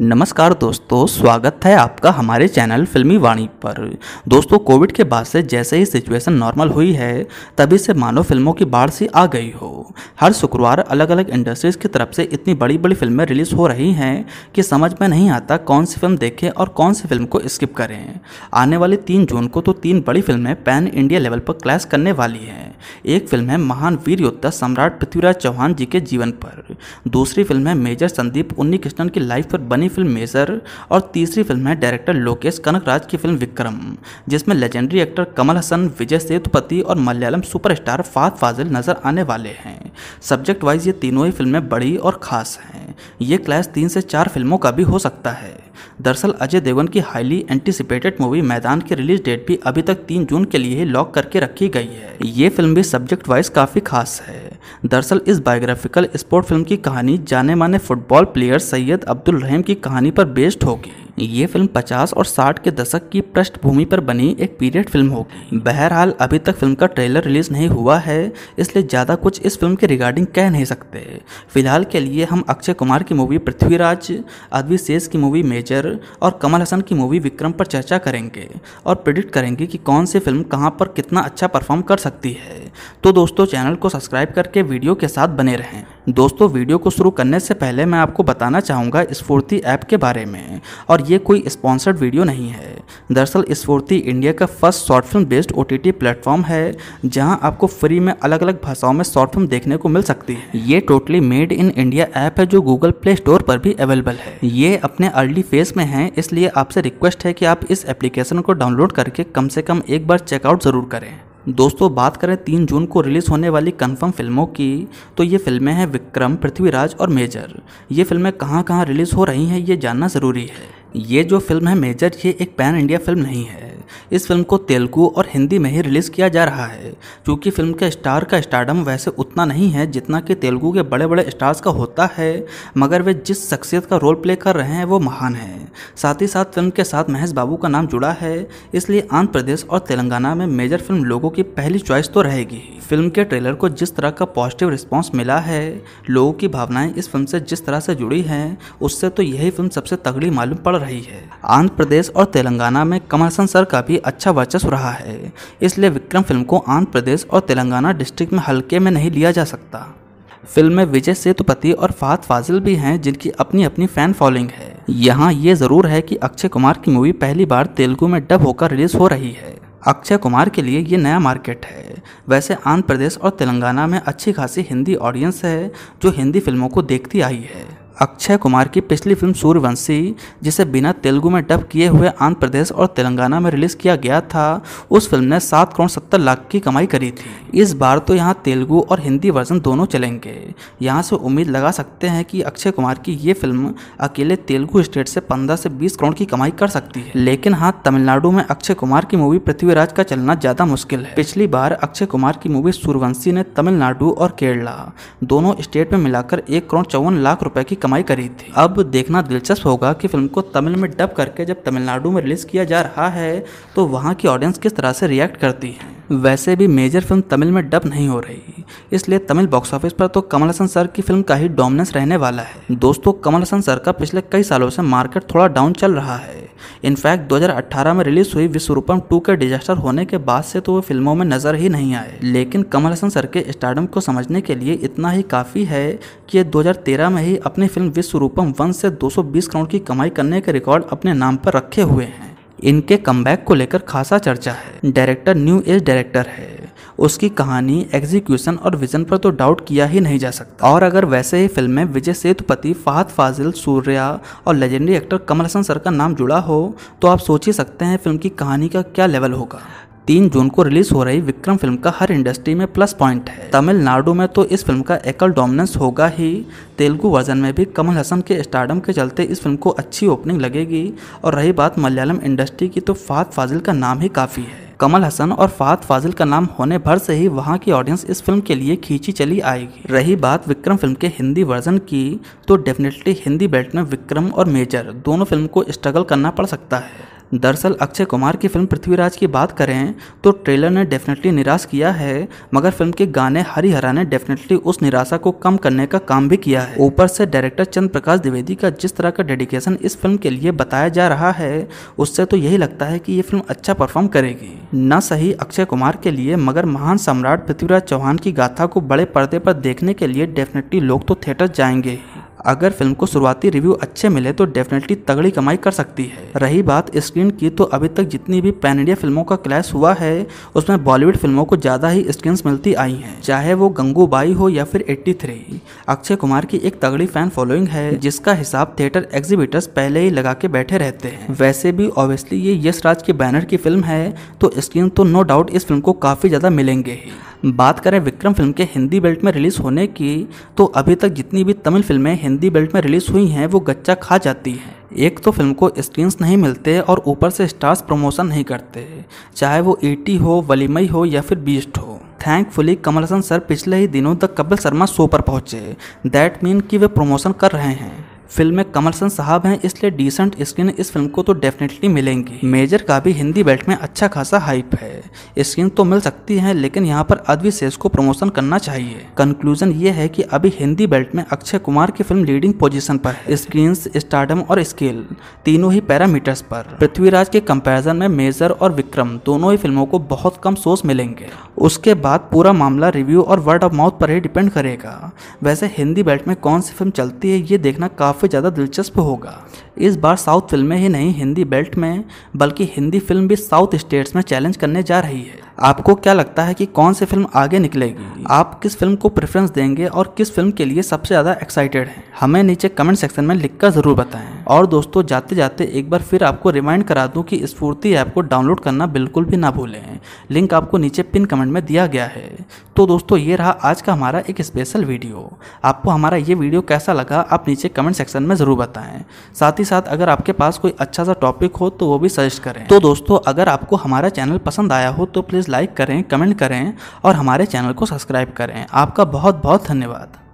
नमस्कार दोस्तों स्वागत है आपका हमारे चैनल फिल्मी वाणी पर दोस्तों कोविड के बाद से जैसे ही सिचुएशन नॉर्मल हुई है तभी से मानो फिल्मों की बाढ़ सी आ गई हो हर शुक्रवार अलग अलग इंडस्ट्रीज़ की तरफ से इतनी बड़ी बड़ी फिल्में रिलीज़ हो रही हैं कि समझ में नहीं आता कौन सी फिल्म देखें और कौन सी फिल्म को स्किप करें आने वाली तीन जून को तो तीन बड़ी फिल्में पैन इंडिया लेवल पर क्लैश करने वाली हैं एक फिल्म है महान वीर योद्धा सम्राट पृथ्वीराज चौहान जी के जीवन पर दूसरी फिल्म है मेजर संदीप उन्नी कृष्णन की लाइफ पर बनी पुरानी फिल्म मेजर और तीसरी फिल्म है डायरेक्टर लोकेश कनकराज की फिल्म विक्रम जिसमें लेजेंडरी एक्टर कमल हसन विजय सेतुपति और मलयालम सुपरस्टार फात फाजिल नजर आने वाले हैं सब्जेक्ट वाइज ये तीनों ही फिल्में बड़ी और खास हैं ये क्लैश तीन से चार फिल्मों का भी हो सकता है दरअसल अजय देवगन की हाईली एंटिसिपेटेड मूवी मैदान की रिलीज डेट भी अभी तक तीन जून के लिए लॉक करके रखी गई है ये फिल्म भी सब्जेक्ट वाइज काफ़ी खास है दरअसल इस बायोग्राफिकल स्पोर्ट फिल्म की कहानी जाने माने फुटबॉल प्लेयर सैयद अब्दुल रहीम की कहानी पर बेस्ड होगी ये फिल्म 50 और 60 के दशक की पृष्ठभूमि पर बनी एक पीरियड फिल्म होगी बहरहाल अभी तक फिल्म का ट्रेलर रिलीज नहीं हुआ है इसलिए ज़्यादा कुछ इस फिल्म के रिगार्डिंग कह नहीं सकते फिलहाल के लिए हम अक्षय कुमार की मूवी पृथ्वीराज अदवी सेज की मूवी मेजर और कमल हसन की मूवी विक्रम पर चर्चा करेंगे और प्रिडिक्ट करेंगे कि कौन सी फिल्म कहाँ पर कितना अच्छा परफॉर्म कर सकती है तो दोस्तों चैनल को सब्सक्राइब करके वीडियो के साथ बने रहें दोस्तों वीडियो को शुरू करने से पहले मैं आपको बताना चाहूँगा स्फूर्ति ऐप के बारे में और ये कोई स्पॉन्सर्ड वीडियो नहीं है दरअसल स्फूर्ति इंडिया का first short film based O T platform है जहाँ आपको फ्री में अलग अलग भाषाओं में शॉर्ट फिल्म देखने को मिल सकती है ये totally made in India app है जो गूगल प्ले स्टोर पर भी अवेलेबल है ये अपने अर्ली फेज में है इसलिए आपसे रिक्वेस्ट है कि आप इस एप्लीकेशन को डाउनलोड करके कम से कम एक बार चेकआउट ज़रूर करें दोस्तों बात करें तीन जून को रिलीज़ होने वाली कन्फर्म फिल्मों की तो ये फिल्में हैं विक्रम पृथ्वीराज और मेजर ये फिल्में कहाँ कहाँ रिलीज़ हो रही हैं ये जानना ज़रूरी है ये जो फिल्म है मेजर ये एक पैन इंडिया फिल्म नहीं है इस फिल्म को तेलुगु और हिंदी में ही रिलीज़ किया जा रहा है क्योंकि फिल्म के स्टार का स्टार्डम वैसे उतना नहीं है जितना कि तेलुगु के बड़े बड़े स्टार्स का होता है मगर वे जिस शख्सियत का रोल प्ले कर रहे हैं वो महान है साथ ही साथ फिल्म के साथ महेश बाबू का नाम जुड़ा है इसलिए आंध्र प्रदेश और तेलंगाना में मेजर फिल्म लोगों की पहली चॉइस तो रहेगी फिल्म के ट्रेलर को जिस तरह का पॉजिटिव रिस्पॉन्स मिला है लोगों की भावनाएं इस फिल्म से जिस तरह से जुड़ी हैं उससे तो यही फिल्म सबसे तगड़ी मालूम पड़ रही है आंध्र प्रदेश और तेलंगाना में कमल हसन सर का भी अच्छा वर्चस्व रहा है इसलिए विक्रम फिल्म को आंध्र प्रदेश और तेलंगाना डिस्ट्रिक्ट में हल्के में नहीं लिया जा सकता फिल्म में विजय सेतुपति और फात फाजिल भी हैं जिनकी अपनी अपनी फैन फॉलोइंग है यहाँ ये ज़रूर है कि अक्षय कुमार की मूवी पहली बार तेलुगु में डब होकर रिलीज हो रही है अक्षय कुमार के लिए ये नया मार्केट है वैसे आंध्र प्रदेश और तेलंगाना में अच्छी खासी हिंदी ऑडियंस है जो हिंदी फिल्मों को देखती आई है अक्षय कुमार की पिछली फिल्म सूर्यवंशी जिसे बिना तेलुगु में डब किए हुए आंध्र प्रदेश और तेलंगाना में रिलीज़ किया गया था उस फिल्म ने सात करोड़ सत्तर लाख की कमाई करी थी इस बार तो यहाँ तेलुगु और हिंदी वर्जन दोनों चलेंगे यहाँ से उम्मीद लगा सकते हैं कि अक्षय कुमार की ये फिल्म अकेले तेलुगु स्टेट से पंद्रह से बीस करोड़ की कमाई कर सकती है लेकिन हाँ तमिलनाडु में अक्षय कुमार की मूवी पृथ्वीराज का चलना ज़्यादा मुश्किल है पिछली बार अक्षय कुमार की मूवी सूर्यवंशी ने तमिलनाडु और केरला दोनों स्टेट में मिलाकर एक करोड़ चौवन लाख रुपए की कमाई करी थी अब देखना दिलचस्प होगा कि फिल्म को तमिल में डब करके जब तमिलनाडु में रिलीज़ किया जा रहा है तो वहाँ की ऑडियंस किस तरह से रिएक्ट करती है वैसे भी मेजर फिल्म तमिल में डब नहीं हो रही इसलिए तमिल बॉक्स ऑफिस पर तो कमल हसन सर की फिल्म का ही डोमिनेंस रहने वाला है दोस्तों कमल हसन सर का पिछले कई सालों से मार्केट थोड़ा डाउन चल रहा है इनफैक्ट 2018 में रिलीज हुई विश्वरूपम 2 के डिजास्टर होने के बाद से तो वो फिल्मों में नजर ही नहीं आए लेकिन कमल हसन सर के स्टार्डम को समझने के लिए इतना ही काफ़ी है कि ये 2013 में ही अपनी फिल्म विश्वरूपम वन से 220 करोड़ की कमाई करने के रिकॉर्ड अपने नाम पर रखे हुए हैं इनके कमबैक को लेकर खासा चर्चा है डायरेक्टर न्यू एज डायरेक्टर है उसकी कहानी एग्जीक्यूशन और विजन पर तो डाउट किया ही नहीं जा सकता और अगर वैसे ही फिल्म में विजय सेतुपति फाहद फाजिल सूर्या और legendary actor Kamal Haasan sir का नाम जुड़ा हो तो आप सोच ही सकते हैं फिल्म की कहानी का क्या लेवल होगा तीन जून को रिलीज हो रही विक्रम फिल्म का हर इंडस्ट्री में प्लस पॉइंट है तमिलनाडु में तो इस फिल्म का एकल डोमिनेंस होगा ही तेलुगु वर्जन में भी कमल हसन के स्टार्डम के चलते इस फिल्म को अच्छी ओपनिंग लगेगी और रही बात मलयालम इंडस्ट्री की तो फात फाजिल का नाम ही काफ़ी है कमल हसन और फात फाजिल का नाम होने भर से ही वहां की ऑडियंस इस फिल्म के लिए खींची चली आएगी रही बात विक्रम फिल्म के हिंदी वर्जन की तो डेफिनेटली हिंदी बेल्ट में विक्रम और मेजर दोनों फिल्म को स्ट्रगल करना पड़ सकता है दरअसल अक्षय कुमार की फिल्म पृथ्वीराज की बात करें तो ट्रेलर ने डेफिनेटली निराश किया है मगर फिल्म के गाने हरिहरा ने डेफिनेटली उस निराशा को कम करने का काम भी किया है ऊपर से डायरेक्टर चंद्र प्रकाश द्विवेदी का जिस तरह का डेडिकेशन इस फिल्म के लिए बताया जा रहा है उससे तो यही लगता है कि ये फिल्म अच्छा परफॉर्म करेगी न सही अक्षय कुमार के लिए मगर महान सम्राट पृथ्वीराज चौहान की गाथा को बड़े पर्दे पर देखने के लिए डेफिनेटली लोग तो थिएटर जाएंगे अगर फिल्म को शुरुआती रिव्यू अच्छे मिले तो डेफिनेटली तगड़ी कमाई कर सकती है रही बात स्क्रीन की तो अभी तक जितनी भी पैन इंडिया फिल्मों का क्लैश हुआ है उसमें बॉलीवुड फिल्मों को ज़्यादा ही स्क्रीन मिलती आई है चाहे वो गंगूबाई हो या फिर एट्टी अक्षय कुमार की एक तगड़ी फैन फॉलोइंग है जिसका हिसाब थिएटर एग्जीबिटर्स पहले ही लगा के बैठे रहते हैं वैसे भी ऑब्वियसली ये यश राज के बैनर की फिल्म है तो स्क्रीन तो नो डाउट इस फिल्म को काफ़ी ज़्यादा मिलेंगे बात करें विक्रम फिल्म के हिंदी बेल्ट में रिलीज़ होने की तो अभी तक जितनी भी तमिल फिल्में हिंदी बेल्ट में रिलीज़ हुई हैं वो गच्चा खा जाती हैं एक तो फिल्म को स्क्रीन्स नहीं मिलते और ऊपर से स्टार्स प्रमोशन नहीं करते चाहे वो एटी e हो वलीमई हो या फिर बीस्ट हो थैंकफुली कमल हसन सर पिछले ही दिनों द कपिल शर्मा शो पर पहुंचे दैट मीन कि वे प्रमोशन कर रहे हैं फिल्म में कमल सन साहब हैं इसलिए डिसेंट स्क्रीन इस फिल्म को तो डेफिनेटली मिलेंगी मेजर का भी हिंदी बेल्ट में अच्छा खासा हाइप है स्क्रीन तो मिल सकती है लेकिन यहाँ पर अद्वी सेस को प्रमोशन करना चाहिए कंक्लूजन ये है कि अभी हिंदी बेल्ट में अक्षय कुमार की फिल्म लीडिंग पोजीशन पर है स्क्रीन स्टार्डम और स्केल तीनों ही पैरामीटर्स पर पृथ्वीराज के कंपेरिजन में मेजर और विक्रम दोनों ही फिल्मों को बहुत कम सोच मिलेंगे उसके बाद पूरा मामला रिव्यू और वर्ड ऑफ माउथ पर ही डिपेंड करेगा वैसे हिंदी बेल्ट में कौन सी फिल्म चलती है ये देखना काफ़ी ज़्यादा दिलचस्प होगा इस बार साउथ फिल्में ही नहीं हिंदी बेल्ट में बल्कि हिंदी फिल्म भी साउथ स्टेट्स में चैलेंज करने जा रही है आपको क्या लगता है कि कौन सी फिल्म आगे निकलेगी आप किस फिल्म को प्रेफरेंस देंगे और किस फिल्म के लिए सबसे ज़्यादा एक्साइटेड हैं हमें नीचे कमेंट सेक्शन में लिखकर ज़रूर बताएं और दोस्तों जाते जाते एक बार फिर आपको रिमाइंड करा दूं कि स्फूर्ति ऐप को डाउनलोड करना बिल्कुल भी ना भूलें लिंक आपको नीचे पिन कमेंट में दिया गया है तो दोस्तों ये रहा आज का हमारा एक स्पेशल वीडियो आपको हमारा ये वीडियो कैसा लगा आप नीचे कमेंट सेक्शन में ज़रूर बताएं साथ ही साथ अगर आपके पास कोई अच्छा सा टॉपिक हो तो वो भी सजेस्ट करें तो दोस्तों अगर आपको हमारा चैनल पसंद आया हो तो प्लीज़ लाइक करें कमेंट करें और हमारे चैनल को सब्सक्राइब करें आपका बहुत बहुत धन्यवाद